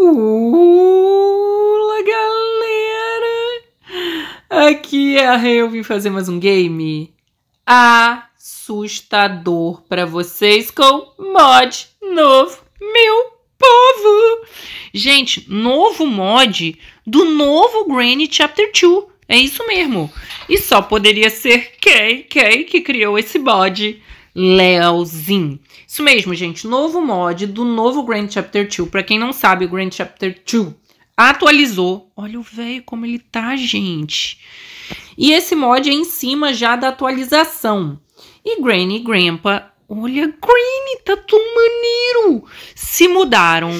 Olá, galera! Aqui é a Rê, eu vim fazer mais um game assustador para vocês com mod novo, meu povo! Gente, novo mod do novo Granny Chapter 2. É isso mesmo. E só poderia ser quem, quem que criou esse mod? Leozinho. Isso mesmo, gente. Novo mod do novo Grand Chapter 2. Para quem não sabe, o Grand Chapter 2 atualizou. Olha o velho como ele tá, gente. E esse mod é em cima já da atualização. E Granny e Grandpa, olha, Granny, tá tão maneiro. Se mudaram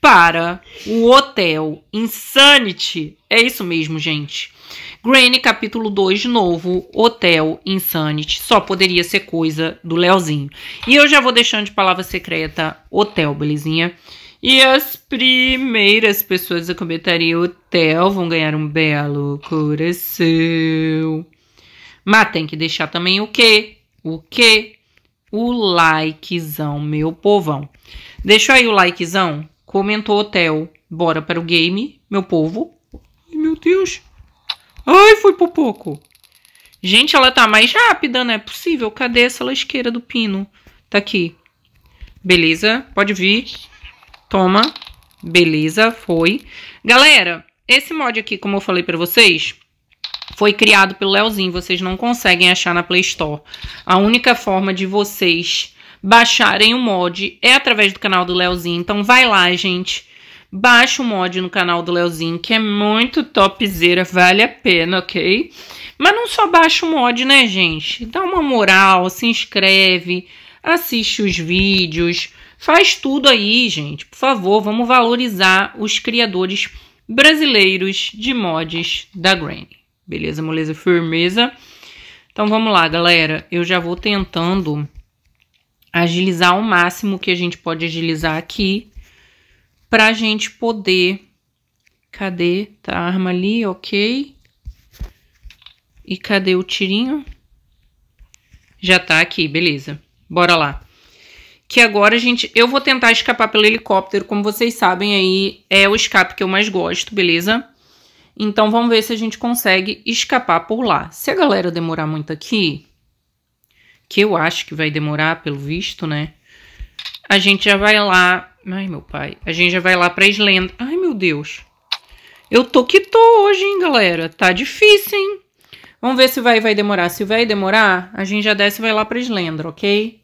para o hotel Insanity. É isso mesmo, gente. Granny, capítulo 2, de novo, Hotel Insanity. Só poderia ser coisa do Leozinho. E eu já vou deixando de palavra secreta hotel, belezinha? E as primeiras pessoas a comentarem hotel vão ganhar um belo coração. Mas tem que deixar também o quê? O quê? O likezão, meu povão. Deixou aí o likezão? Comentou hotel. Bora para o game, meu povo. Meu Deus, Ai, foi por pouco. Gente, ela tá mais rápida, não é possível. Cadê essa lasqueira do pino? Tá aqui. Beleza, pode vir. Toma. Beleza, foi. Galera, esse mod aqui, como eu falei pra vocês, foi criado pelo Leozinho. Vocês não conseguem achar na Play Store. A única forma de vocês baixarem o mod é através do canal do Leozinho. Então vai lá, gente. Baixa o mod no canal do Leozinho, que é muito topzera, vale a pena, ok? Mas não só baixa o mod, né, gente? Dá uma moral, se inscreve, assiste os vídeos, faz tudo aí, gente. Por favor, vamos valorizar os criadores brasileiros de mods da Granny. Beleza, moleza, firmeza? Então vamos lá, galera. Eu já vou tentando agilizar o máximo que a gente pode agilizar aqui para a gente poder. Cadê? Tá a arma ali, ok. E cadê o tirinho? Já tá aqui, beleza. Bora lá. Que agora a gente. Eu vou tentar escapar pelo helicóptero, como vocês sabem, aí é o escape que eu mais gosto, beleza? Então vamos ver se a gente consegue escapar por lá. Se a galera demorar muito aqui, que eu acho que vai demorar, pelo visto, né? A gente já vai lá Ai, meu pai. A gente já vai lá pra Islândia. Ai, meu Deus. Eu tô que tô hoje, hein, galera. Tá difícil, hein? Vamos ver se vai, vai demorar. Se vai demorar, a gente já desce e vai lá pra Islendra, ok?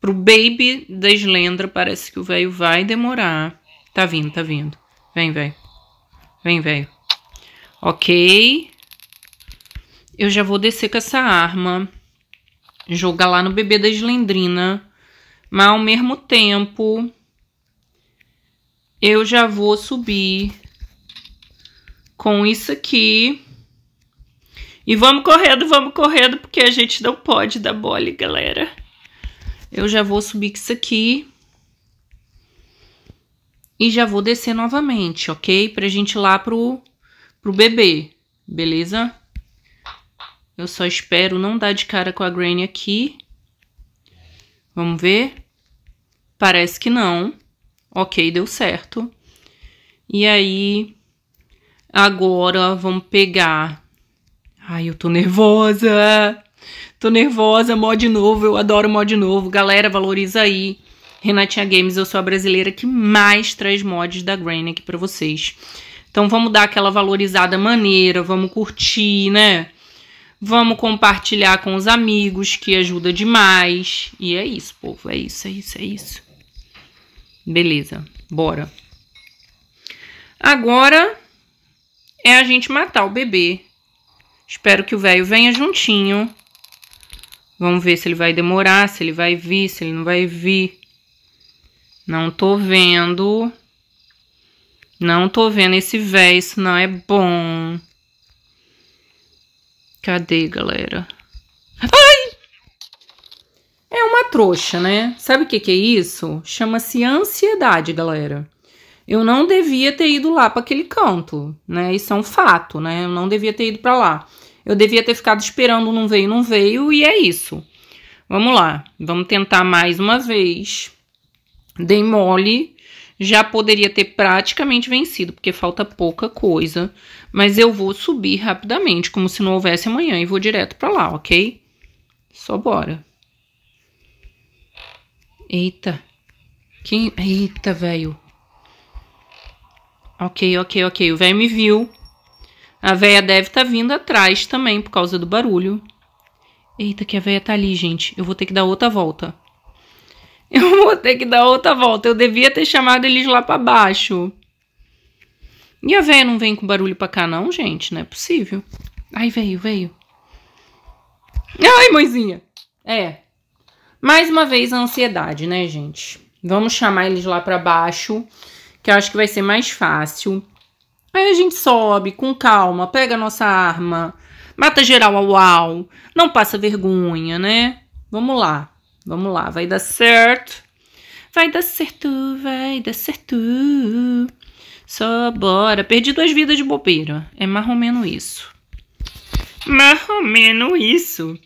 Pro baby da Islendra, parece que o velho vai demorar. Tá vindo, tá vindo. Vem, velho. Vem, velho. Ok. Eu já vou descer com essa arma. Jogar lá no bebê da Islendrina. Mas ao mesmo tempo, eu já vou subir com isso aqui. E vamos correndo, vamos correndo, porque a gente não pode dar mole, galera. Eu já vou subir com isso aqui. E já vou descer novamente, ok? Pra gente ir lá pro, pro bebê, beleza? Eu só espero não dar de cara com a Granny aqui. Vamos ver? Parece que não. Não. Ok, deu certo. E aí, agora vamos pegar. Ai, eu tô nervosa. Tô nervosa, mod novo, eu adoro mod novo. Galera, valoriza aí. Renatinha Games, eu sou a brasileira que mais traz mods da Granny aqui pra vocês. Então vamos dar aquela valorizada maneira, vamos curtir, né? Vamos compartilhar com os amigos, que ajuda demais. E é isso, povo, é isso, é isso, é isso. Beleza, bora. Agora é a gente matar o bebê. Espero que o velho venha juntinho. Vamos ver se ele vai demorar, se ele vai vir, se ele não vai vir. Não tô vendo. Não tô vendo esse véio, isso não é bom. Cadê, galera? Ah! É uma trouxa, né? Sabe o que, que é isso? Chama-se ansiedade, galera. Eu não devia ter ido lá para aquele canto, né? Isso é um fato, né? Eu não devia ter ido para lá. Eu devia ter ficado esperando, não veio, não veio, e é isso. Vamos lá, vamos tentar mais uma vez. Dei mole, já poderia ter praticamente vencido, porque falta pouca coisa, mas eu vou subir rapidamente, como se não houvesse amanhã, e vou direto para lá, ok? Só bora. Eita. Quem. Eita, velho. Ok, ok, ok. O velho me viu. A véia deve estar tá vindo atrás também por causa do barulho. Eita, que a véia tá ali, gente. Eu vou ter que dar outra volta. Eu vou ter que dar outra volta. Eu devia ter chamado eles lá para baixo. E a véia não vem com barulho pra cá, não, gente? Não é possível. Ai, veio, veio. Ai, mãezinha. É, mais uma vez a ansiedade, né, gente? Vamos chamar eles lá para baixo, que eu acho que vai ser mais fácil. Aí a gente sobe com calma, pega a nossa arma, mata geral ao uau, não passa vergonha, né? Vamos lá, vamos lá, vai dar certo. Vai dar certo, vai dar certo. Só bora. Perdi duas vidas de bobeira. É mais ou menos isso. Mais ou menos isso.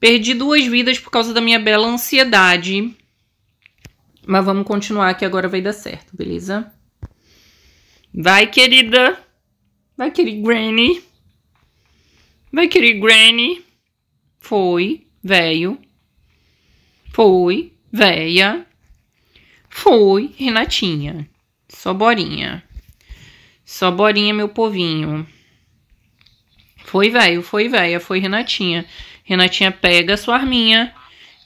Perdi duas vidas por causa da minha bela ansiedade. Mas vamos continuar que agora vai dar certo, beleza? Vai, querida. Vai, querida Granny. Vai, querida Granny. Foi, velho. Foi, véia. Foi, Renatinha. Só borinha. Só borinha, meu povinho. Foi, velho. Foi, véia. Foi, Renatinha. Renatinha pega sua arminha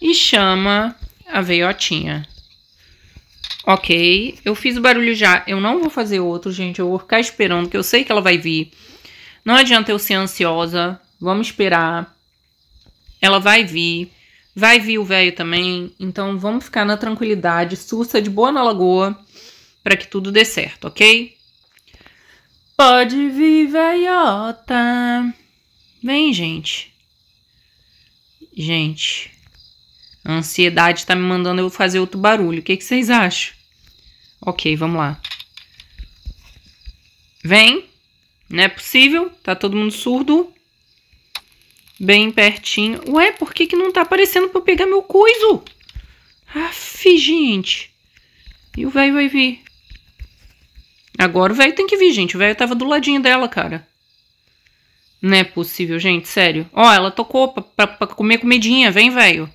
e chama a veiotinha. Ok, eu fiz o barulho já. Eu não vou fazer outro, gente. Eu vou ficar esperando, que eu sei que ela vai vir. Não adianta eu ser ansiosa. Vamos esperar. Ela vai vir. Vai vir o velho também. Então vamos ficar na tranquilidade, sussa de boa na lagoa, para que tudo dê certo, ok? Pode vir, veiota. Vem, gente. Gente, a ansiedade tá me mandando eu fazer outro barulho. O que, que vocês acham? Ok, vamos lá. Vem. Não é possível. Tá todo mundo surdo. Bem pertinho. Ué, por que, que não tá aparecendo pra eu pegar meu coiso? Aff, gente. E o velho vai vir. Agora o velho tem que vir, gente. O velho tava do ladinho dela, cara. Não é possível, gente, sério. Ó, ela tocou pra, pra, pra comer comidinha, vem, velho.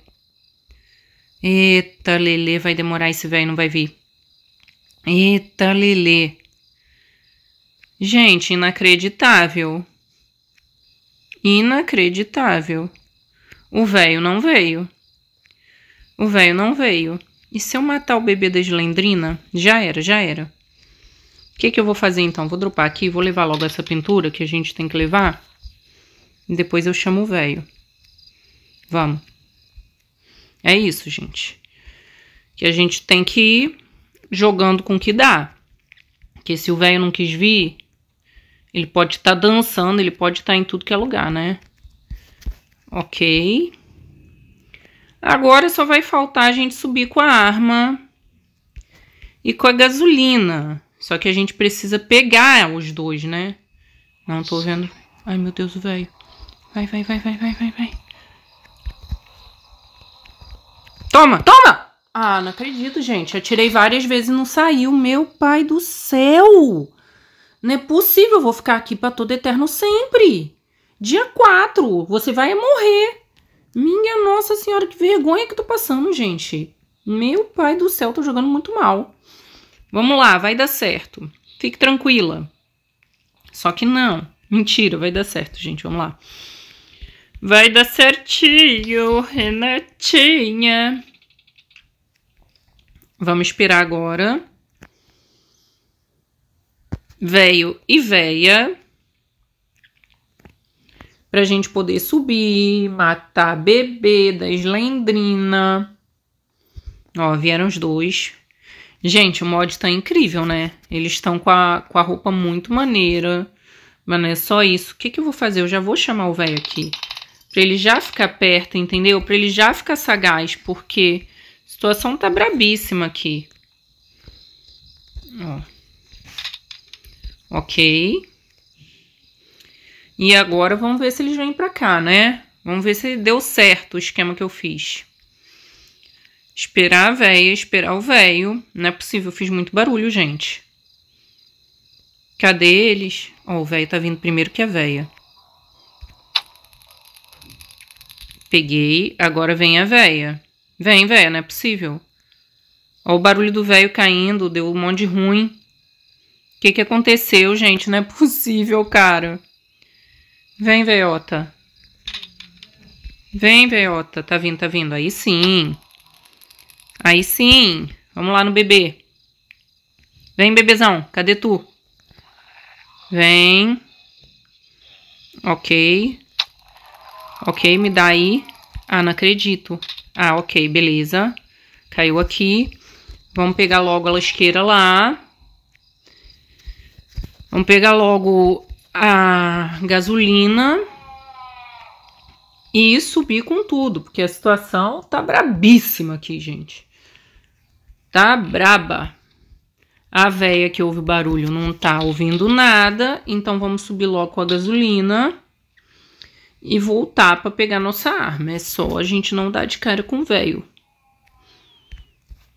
Eita, Lele, vai demorar esse velho, não vai vir. Eita, Lele. Gente, inacreditável. Inacreditável. O velho não veio. O velho não veio. E se eu matar o bebê da Gelendrina, Já era, já era. O que, que eu vou fazer então? Vou dropar aqui, vou levar logo essa pintura que a gente tem que levar. Depois eu chamo o velho. Vamos. É isso, gente. Que a gente tem que ir jogando com o que dá. Que se o velho não quis vir, ele pode estar tá dançando, ele pode estar tá em tudo que é lugar, né? Ok. Agora só vai faltar a gente subir com a arma e com a gasolina. Só que a gente precisa pegar os dois, né? Não tô vendo. Ai, meu Deus, velho. Vai, vai, vai, vai, vai, vai, vai. Toma, toma! Ah, não acredito, gente. Atirei várias vezes e não saiu. Meu pai do céu! Não é possível, eu vou ficar aqui para todo eterno sempre. Dia 4, você vai morrer. Minha nossa senhora, que vergonha que tô passando, gente. Meu pai do céu, tô jogando muito mal. Vamos lá, vai dar certo. Fique tranquila. Só que não. Mentira, vai dar certo, gente. Vamos lá. Vai dar certinho, Renatinha. Vamos esperar agora. Veio e veia. Pra gente poder subir, matar bebê da eslendrina. Ó, vieram os dois. Gente, o mod tá incrível, né? Eles estão com a, com a roupa muito maneira. Mas não é só isso. O que, que eu vou fazer? Eu já vou chamar o velho aqui para ele já ficar perto, entendeu? Para ele já ficar sagaz, porque a situação tá brabíssima aqui. Ó. Ok. E agora vamos ver se eles vêm para cá, né? Vamos ver se deu certo o esquema que eu fiz. Esperar a véia, esperar o véio. Não é possível, eu fiz muito barulho, gente. Cadê eles? Ó, o véio tá vindo primeiro que a véia. Peguei, agora vem a véia. Vem, véia, não é possível. Ó, o barulho do véio caindo, deu um monte de ruim. O que, que aconteceu, gente? Não é possível, cara. Vem, veiota. Vem, veiota. Tá vindo, tá vindo. Aí sim. Aí sim. Vamos lá no bebê. Vem, bebezão. Cadê tu? Vem. Ok ok? Me dá aí, ah, não acredito. Ah, ok, beleza, caiu aqui. Vamos pegar logo a lasqueira lá. Vamos pegar logo a gasolina e subir com tudo, porque a situação tá brabíssima aqui, gente. Tá braba. A véia que ouve barulho não tá ouvindo nada, então vamos subir logo com a gasolina e voltar para pegar nossa arma. É só a gente não dar de cara com o velho.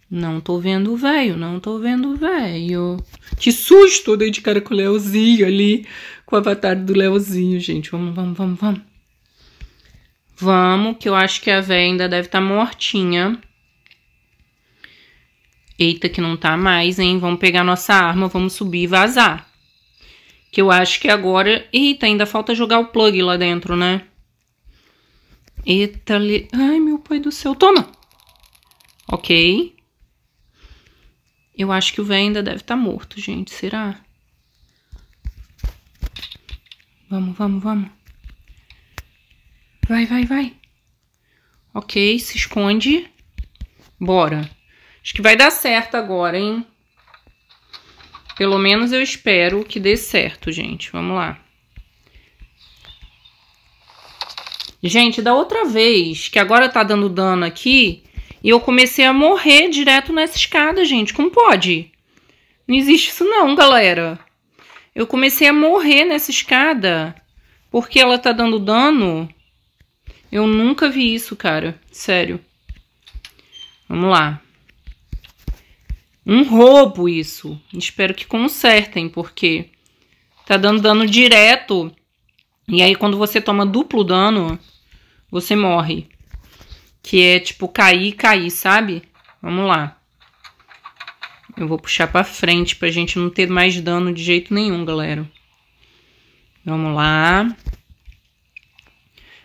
Não tô vendo o velho, não tô vendo o velho. Que susto! Dei de cara com o Leozinho ali, com o avatar do Leozinho, gente. Vamos, vamos, vamos, vamos. Vamos, que eu acho que a véia ainda deve estar tá mortinha. Eita, que não tá mais, hein? Vamos pegar nossa arma, vamos subir e vazar. Que eu acho que agora... Eita, ainda falta jogar o plug lá dentro, né? Eita, li... Ai, meu pai do céu. Toma! Ok. Eu acho que o véio ainda deve estar tá morto, gente. Será? Vamos, vamos, vamos. Vai, vai, vai. Ok, se esconde. Bora. Acho que vai dar certo agora, hein? Pelo menos eu espero que dê certo, gente. Vamos lá. Gente, da outra vez, que agora tá dando dano aqui, e eu comecei a morrer direto nessa escada, gente. Como pode? Não existe isso não, galera. Eu comecei a morrer nessa escada porque ela tá dando dano. Eu nunca vi isso, cara. Sério. Vamos lá um roubo isso. Espero que consertem, porque tá dando dano direto. E aí, quando você toma duplo dano, você morre. Que é tipo cair, cair, sabe? Vamos lá. Eu vou puxar pra frente pra gente não ter mais dano de jeito nenhum, galera. Vamos lá.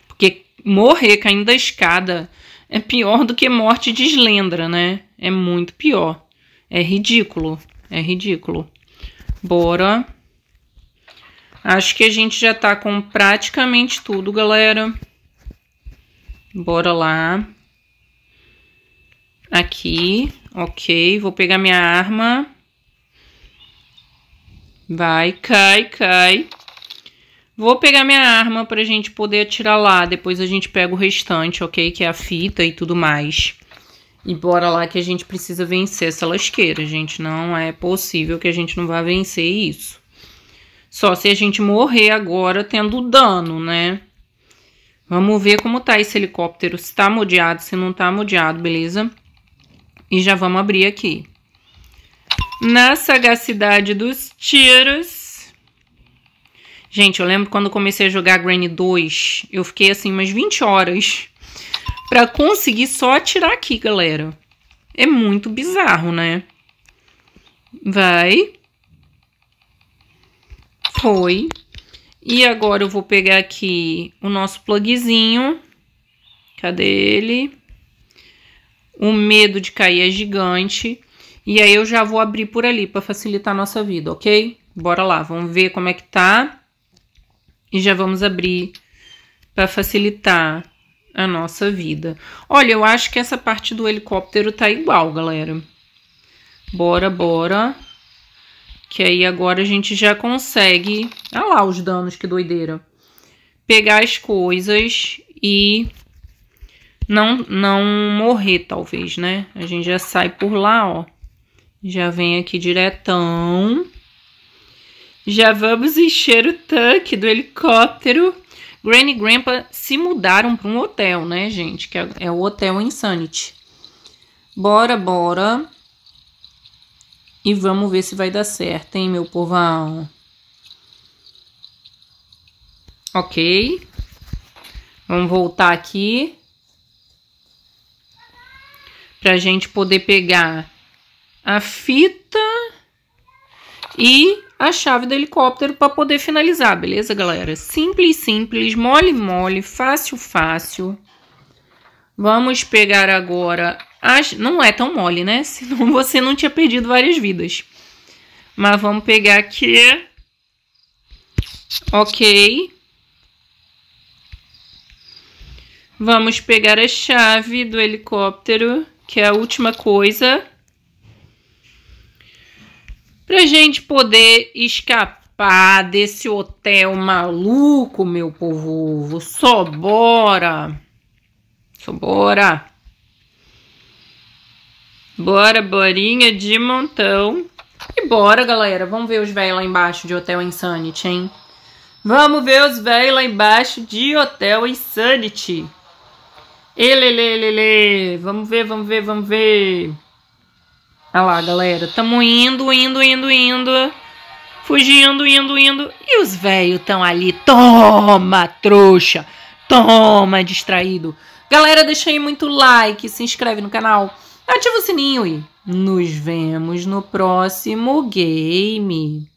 Porque morrer caindo da escada é pior do que morte de eslendra, né? É muito pior. É ridículo, é ridículo. Bora. Acho que a gente já tá com praticamente tudo, galera. Bora lá. Aqui, ok. Vou pegar minha arma. Vai, cai, cai. Vou pegar minha arma pra gente poder atirar lá. Depois a gente pega o restante, ok? Que é a fita e tudo mais. E bora lá que a gente precisa vencer essa lasqueira, gente. Não é possível que a gente não vá vencer isso. Só se a gente morrer agora tendo dano, né? Vamos ver como tá esse helicóptero, se tá modiado, se não tá modiado, beleza? E já vamos abrir aqui. Na sagacidade dos tiros. Gente, eu lembro quando comecei a jogar Granny 2, eu fiquei assim umas 20 horas para conseguir só atirar aqui, galera. É muito bizarro, né? Vai. Foi. E agora eu vou pegar aqui o nosso plugzinho. Cadê ele? O medo de cair é gigante. E aí eu já vou abrir por ali para facilitar a nossa vida, ok? Bora lá, vamos ver como é que tá. E já vamos abrir para facilitar a nossa vida. Olha, eu acho que essa parte do helicóptero tá igual, galera. Bora, bora. Que aí agora a gente já consegue... Olha lá os danos, que doideira. Pegar as coisas e não, não morrer, talvez, né? A gente já sai por lá, ó. Já vem aqui diretão. Já vamos encher o tanque do helicóptero. Granny e Grandpa se mudaram para um hotel, né, gente? Que é, é o Hotel Insanity. Bora, bora. E vamos ver se vai dar certo, hein, meu povão? Ok. Vamos voltar aqui. Pra gente poder pegar a fita e a chave do helicóptero para poder finalizar, beleza, galera? Simples, simples, mole, mole, fácil, fácil. Vamos pegar agora as... Não é tão mole, né? Senão você não tinha perdido várias vidas. Mas vamos pegar aqui. Ok. Vamos pegar a chave do helicóptero, que é a última coisa para gente poder escapar desse hotel maluco, meu povo. Só bora! Só bora! Bora, borinha de montão. E bora, galera. Vamos ver os velhos lá embaixo de Hotel Insanity, hein? Vamos ver os velhos lá embaixo de Hotel Insanity. ele. Vamos ver, vamos ver, vamos ver. Olha lá, galera. Tamo indo, indo, indo, indo. Fugindo, indo, indo. E os velhos estão ali. Toma, trouxa. Toma, distraído. Galera, deixa aí muito like, se inscreve no canal, ativa o sininho e nos vemos no próximo game.